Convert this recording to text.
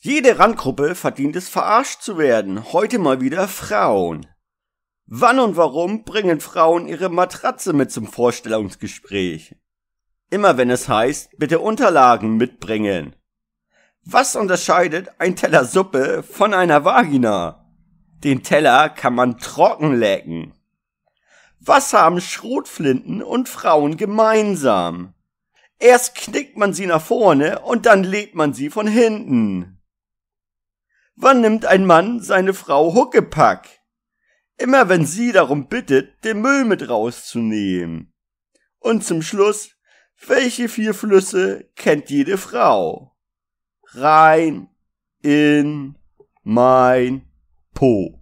Jede Randgruppe verdient es verarscht zu werden, heute mal wieder Frauen. Wann und warum bringen Frauen ihre Matratze mit zum Vorstellungsgespräch? Immer wenn es heißt, bitte Unterlagen mitbringen. Was unterscheidet ein Teller Suppe von einer Vagina? Den Teller kann man trocken lecken. Was haben Schrotflinten und Frauen gemeinsam? Erst knickt man sie nach vorne und dann lebt man sie von hinten. Wann nimmt ein Mann seine Frau Huckepack? Immer wenn sie darum bittet, den Müll mit rauszunehmen. Und zum Schluss, welche vier Flüsse kennt jede Frau? Rein in mein Po.